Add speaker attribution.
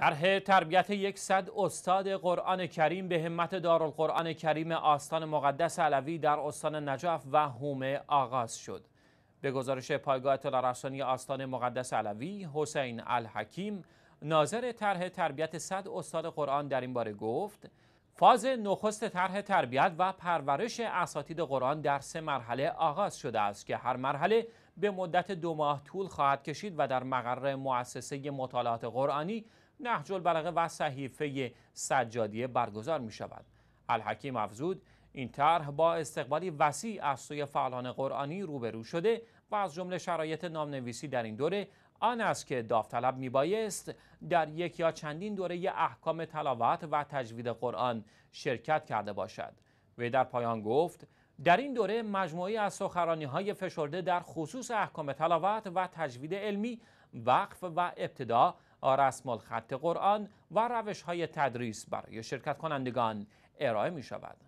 Speaker 1: طرح تربیت یکصد استاد قرآن کریم به همت دارالقرآن کریم آستان مقدس علوی در استان نجف و هومه آغاز شد. به گزارش پایگاه اطلاع رسانی آستان مقدس علوی، حسین الحکیم ناظر طرح تربیت صد استاد قرآن در این باره گفت فاز نخست طرح تربیت و پرورش اساتید قرآن در سه مرحله آغاز شده است که هر مرحله به مدت دو ماه طول خواهد کشید و در مقر مؤسسه مطالعات قرآنی نهج البلاغه و صحیفه سجادیه برگزار می شود الحکیم افزود این طرح با استقبالی وسیع از سوی فعالان قرآنی روبرو شده و از جمله شرایط نامنویسی در این دوره آن است که داوطلب بایست در یک یا چندین دوره احکام تلاوت و تجوید قرآن شرکت کرده باشد وی در پایان گفت در این دوره مجموعی از سخرانی های فشرده در خصوص احکام تلاوت و تجوید علمی، وقف و ابتدا، رسم خط قرآن و روش های تدریس برای شرکت کنندگان ارائه
Speaker 2: می شود.